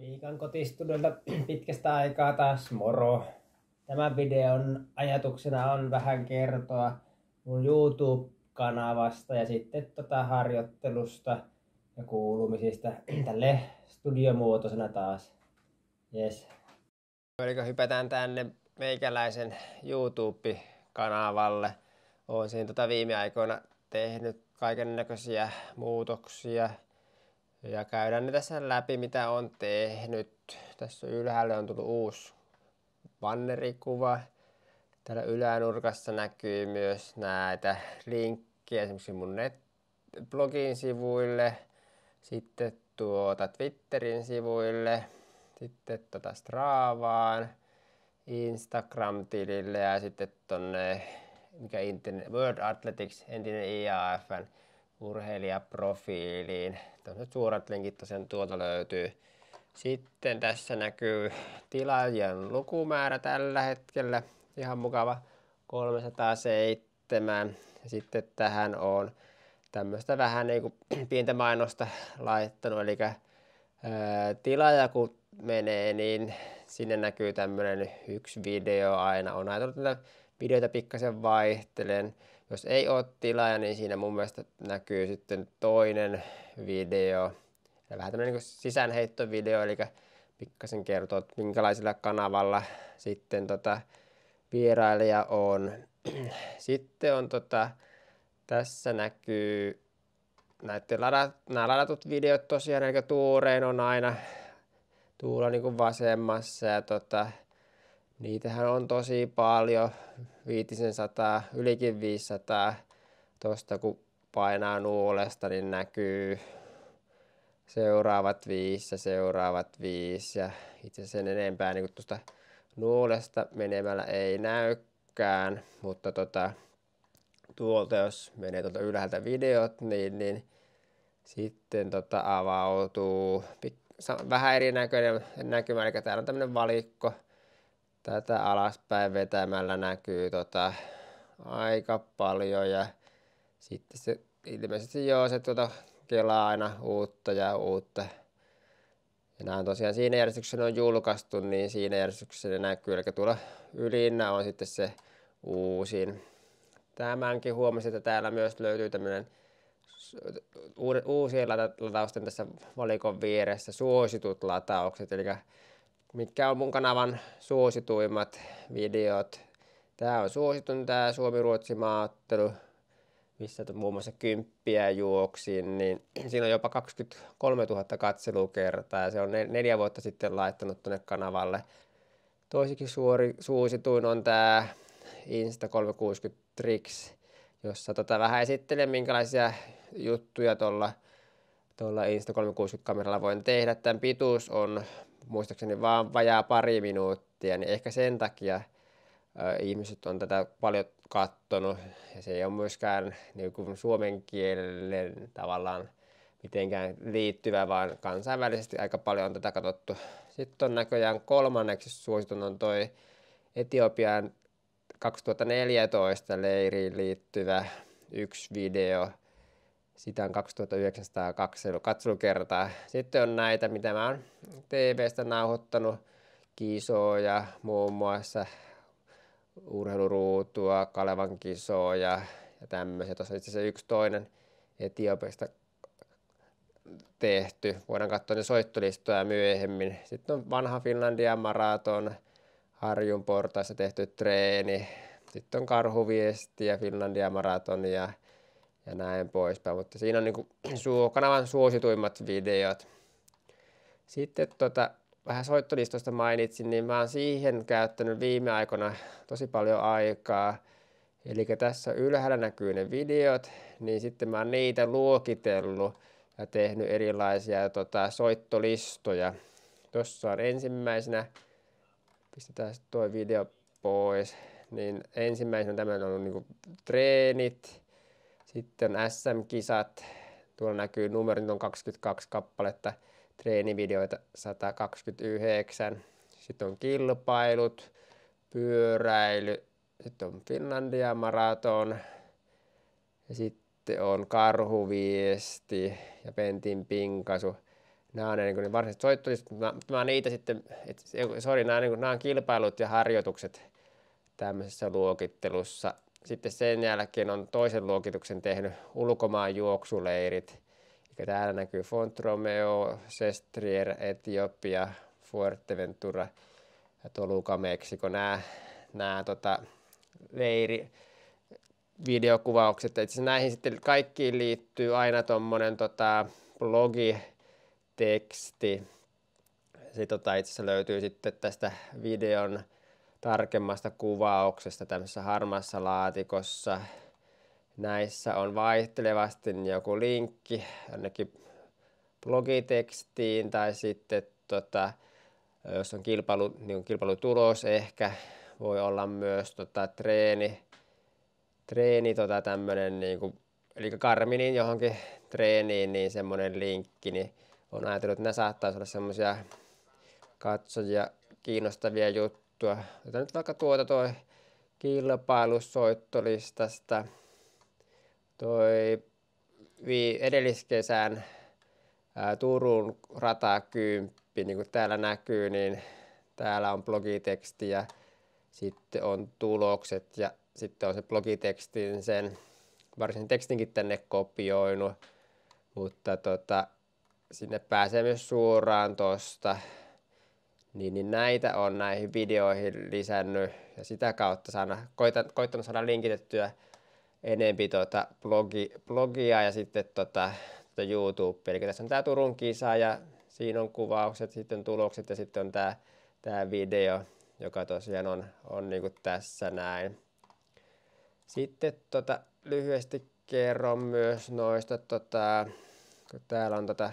Viikan kotistudelta pitkästä aikaa taas moro. Tämän videon ajatuksena on vähän kertoa mun YouTube-kanavasta ja sitten tota harjoittelusta ja kuulumisista tälle studiomuotoisena taas. Yes. Eli hypätään tänne meikäläisen YouTube-kanavalle. Olen siinä tota viime aikoina tehnyt kaiken näköisiä muutoksia – ja käydään ne tässä läpi, mitä on tehnyt. Tässä ylhäällä on tullut uusi bannerikuva. Täällä ylänurkassa näkyy myös näitä linkkejä esimerkiksi mun net- blogin sivuille, sitten tuota Twitterin sivuille, sitten tuota Straavaan, Instagram-tilille ja sitten tonne mikä internet, World Athletics, entinen IAFn urheilijaprofiiliin. Tämmöiset suorat linkit tosiaan tuolta löytyy. Sitten tässä näkyy tilaajien lukumäärä tällä hetkellä. Ihan mukava 307. sitten tähän on tämmöistä vähän niin kuin pientä mainosta laittanut. Eli tilaaja kun menee, niin sinne näkyy tämmöinen yksi video aina. On ajatellut näitä videoita pikkasen vaihtelen. Jos ei ole tilaaja, niin siinä mun mielestä näkyy sitten toinen video. Ja vähän tämmöinen niin sisäänheittovideo, eli pikkasen kertoo, että minkälaisella kanavalla sitten tota vierailija on. sitten on tota, tässä näkyy näiden ladat, nämä ladatut videot tosiaan, eli tuureen on aina tuulla niin vasemmassa ja tota, Niitähän on tosi paljon, viitisen sataa, ylikin 500. Tuosta kun painaa nuolesta, niin näkyy seuraavat viisi ja seuraavat viisi. Ja itse sen enempää niin tuosta nuolesta menemällä ei näykään, mutta tota, tuolta jos menee tuolta ylhäältä videot, niin, niin sitten tota avautuu vähän erinäköinen näkymä, eli täällä on tämmöinen valikko – tätä alaspäin vetämällä näkyy tota, aika paljon ja sitten se ilmeisesti joo, se tuota, kelaa aina uutta ja uutta. Ja nämä on tosiaan siinä järjestyksessä ne on julkaistu, niin siinä järjestyksessä ne näkyy. Eli tuolla ylinnä on sitten se uusin. Tämänkin huomasin, että täällä myös löytyy tämmöinen uusien latausten tässä valikon vieressä suositut lataukset, eli mitkä on mun kanavan suosituimmat videot. Tää on suositun tää Suomi-Ruotsi maattelu, missä muun muassa kymppiä juoksin, niin siinä on jopa 23 000 katselukertaa ja se on neljä vuotta sitten laittanut tuonne kanavalle. Toisikin suori, suosituin on tämä Insta360 Tricks, jossa tota vähän esittelen minkälaisia juttuja tuolla Insta360-kameralla voin tehdä. Tämän pituus on muistaakseni vaan vajaa pari minuuttia, niin ehkä sen takia ihmiset on tätä paljon kattonut ja se ei ole myöskään niin kuin suomen kielen tavallaan mitenkään liittyvä, vaan kansainvälisesti aika paljon on tätä katsottu. Sitten on näköjään kolmanneksi suositun on toi Etiopian 2014 leiriin liittyvä yksi video – sitä on 2902 katselukertaa. Sitten on näitä, mitä mä oon TVstä nauhoittanut, kisoja, muun muassa urheiluruutua, Kalevan kisoja ja tämmöisiä. Tuossa itse asiassa yksi toinen etiopista tehty. Voidaan katsoa ne soittolistoja myöhemmin. Sitten on vanha Finlandia maraton, Harjun portaissa tehty treeni. Sitten on karhuviestiä, Finlandia maratonia ja ja näin poispäin. Mutta siinä on niinku su- kanavan suosituimmat videot. Sitten tota, vähän soittolistosta mainitsin, niin mä oon siihen käyttänyt viime aikoina tosi paljon aikaa. Eli tässä ylhäällä näkyy ne videot, niin sitten mä oon niitä luokitellut ja tehnyt erilaisia tota, soittolistoja. Tuossa on ensimmäisenä, pistetään tuo video pois, niin ensimmäisenä tämä on niinku treenit, sitten SM-kisat. Tuolla näkyy numero, nyt on 22 kappaletta, treenivideoita 129. Sitten on kilpailut, pyöräily, sitten on Finlandia maraton, ja sitten on karhuviesti ja pentin pinkasu. Nämä on niin varsinaiset soittolistat, mutta mä, mä niitä sitten, et, sori, nämä, niin nämä on kilpailut ja harjoitukset tämmöisessä luokittelussa – sitten sen jälkeen on toisen luokituksen tehnyt ulkomaan juoksuleirit. Eli täällä näkyy Fontromeo, Sestrier, Etiopia, Fuerteventura ja Toluca, Meksiko. Nämä, nämä tota, leiri, videokuvaukset. Itse näihin sitten kaikkiin liittyy aina tuommoinen tota, blogiteksti. sitten tota, itse löytyy sitten tästä videon tarkemmasta kuvauksesta tämmöisessä harmassa laatikossa. Näissä on vaihtelevasti joku linkki jonnekin blogitekstiin tai sitten tota, jos on kilpailu, niin kilpailutulos ehkä, voi olla myös tota, treeni, treeni tota, tämmöinen, niin kuin, eli Karminin johonkin treeniin, niin semmoinen linkki, niin on ajatellut, että nämä saattaisi olla semmoisia katsojia kiinnostavia juttuja, juttua. Otetaan nyt vaikka tuota toi kilpailusoittolistasta toi vi- edelliskesän ää, Turun ratakymppi, niin kuin täällä näkyy, niin täällä on blogiteksti ja sitten on tulokset ja sitten on se blogitekstin sen varsin tekstinkin tänne kopioinut, mutta tota, sinne pääsee myös suoraan tuosta niin, niin näitä on näihin videoihin lisännyt ja sitä kautta saada, koitan, koittanut saada linkitettyä enempi tuota blogi, blogia ja sitten tuota, tuota YouTube. Eli tässä on tämä Turun kisa ja siinä on kuvaukset, sitten on tulokset ja sitten on tämä, tämä video, joka tosiaan on, on niin kuin tässä näin. Sitten tuota, lyhyesti kerron myös noista, tuota, kun täällä on tuota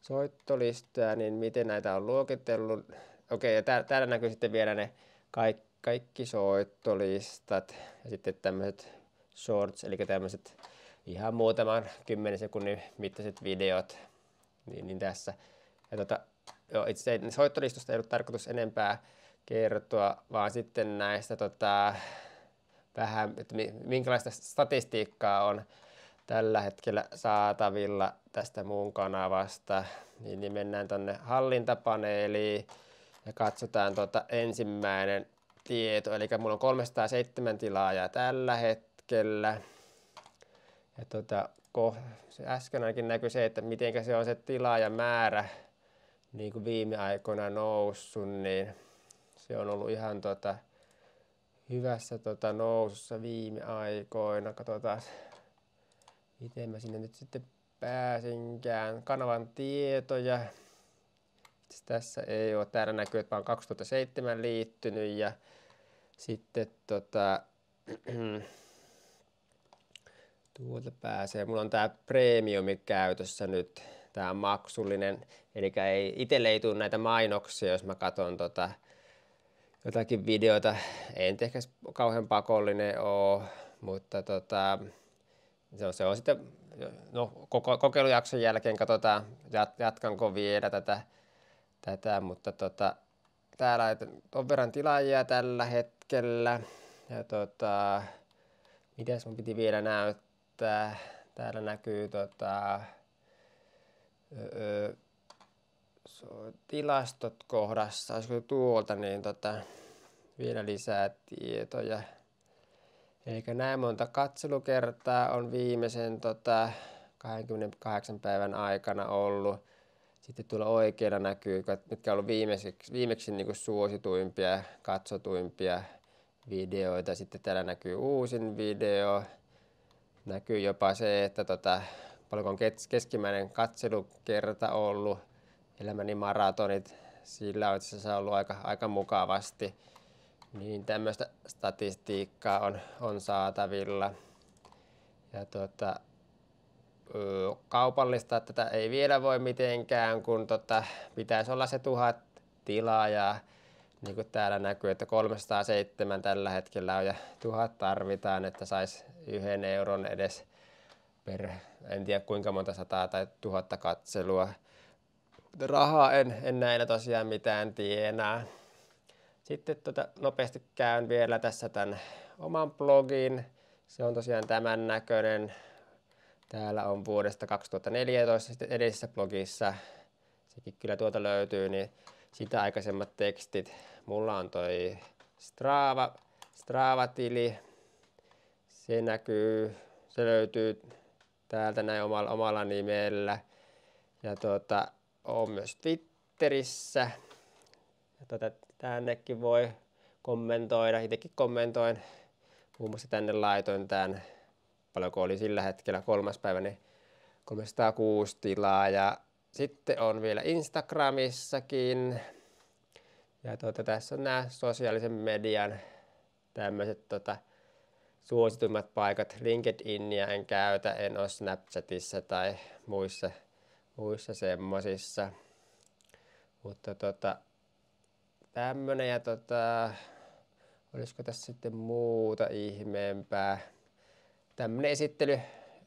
soittolistaa, niin miten näitä on luokitellut okei, ja tää, täällä näkyy sitten vielä ne kaikki, kaikki soittolistat ja sitten tämmöiset shorts, eli tämmöiset ihan muutaman kymmenen sekunnin mittaiset videot, niin, niin tässä. Ja tota, joo, itse asiassa ei ollut tarkoitus enempää kertoa, vaan sitten näistä tota, vähän, että minkälaista statistiikkaa on tällä hetkellä saatavilla tästä muun kanavasta, niin, niin mennään tuonne hallintapaneeliin ja katsotaan tuota ensimmäinen tieto, eli mulla on 307 tilaajaa tällä hetkellä. Ja tuota, se äsken ainakin näkyi se, että miten se on se tilaajamäärä niin kuin viime aikoina noussut, niin se on ollut ihan tuota, hyvässä tuota, nousussa viime aikoina. Katsotaan, miten mä sinne nyt sitten pääsinkään. Kanavan tietoja. Siis tässä ei ole. Täällä näkyy, että mä oon 2007 liittynyt ja sitten tota, tuolta pääsee. Mulla on tämä premiumi käytössä nyt, tämä maksullinen. Eli ei, itselle ei tule näitä mainoksia, jos mä katson tota, jotakin videoita. en ehkä kauhean pakollinen ole, mutta tota, se on, se on sitten, no, koko, kokeilujakson jälkeen katsotaan, jatkanko vielä tätä tätä, mutta tota, täällä on verran tilaajia tällä hetkellä. Ja tota, mitäs mun piti vielä näyttää? Täällä näkyy tota, öö, tilastot kohdassa, olisiko tuolta, niin tota, vielä lisää tietoja. Eli näin monta katselukertaa on viimeisen tota, 28 päivän aikana ollut. Sitten tuolla oikealla näkyy, mitkä on ollut viimeksi, viimeksi niin kuin suosituimpia, katsotuimpia videoita. Sitten täällä näkyy uusin video. Näkyy jopa se, että tota, paljonko on keskimmäinen katselukerta ollut. Elämäni maratonit, sillä on itse ollut aika, aika mukavasti. Niin tämmöistä statistiikkaa on, on saatavilla. Ja tota, kaupallistaa tätä ei vielä voi mitenkään, kun tota, pitäisi olla se tuhat tilaajaa. Niin kuin täällä näkyy, että 307 tällä hetkellä on ja tuhat tarvitaan, että saisi yhden euron edes per, en tiedä kuinka monta sataa tai tuhatta katselua. Rahaa en, en näillä tosiaan mitään tienaa. Sitten tota, nopeasti käyn vielä tässä tämän oman blogin. Se on tosiaan tämän näköinen Täällä on vuodesta 2014 edellisessä blogissa, sekin kyllä tuolta löytyy, niin sitä aikaisemmat tekstit. Mulla on toi Strava, Strava-tili, se näkyy, se löytyy täältä näin omalla, omalla nimellä. Ja tuota, on myös Twitterissä. Ja tuota, tännekin voi kommentoida, itsekin kommentoin. Muun muassa tänne laitoin tämän paljonko oli sillä hetkellä kolmas päivä, niin 306 tilaa. Ja sitten on vielä Instagramissakin. Ja tuota, tässä on nämä sosiaalisen median tämmöiset tuota, suosituimmat paikat. LinkedInia en käytä, en ole Snapchatissa tai muissa, muissa semmoisissa. Mutta tota, tämmöinen ja tota, olisiko tässä sitten muuta ihmeempää tämmöinen esittely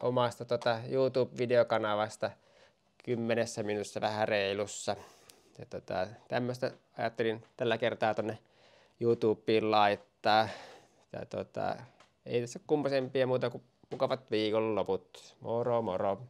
omasta tota YouTube-videokanavasta kymmenessä minuutissa vähän reilussa. Ja tota, tämmöistä ajattelin tällä kertaa tuonne YouTubeen laittaa. Ja tota, ei tässä kummasempia muuta kuin mukavat viikonloput. Moro moro!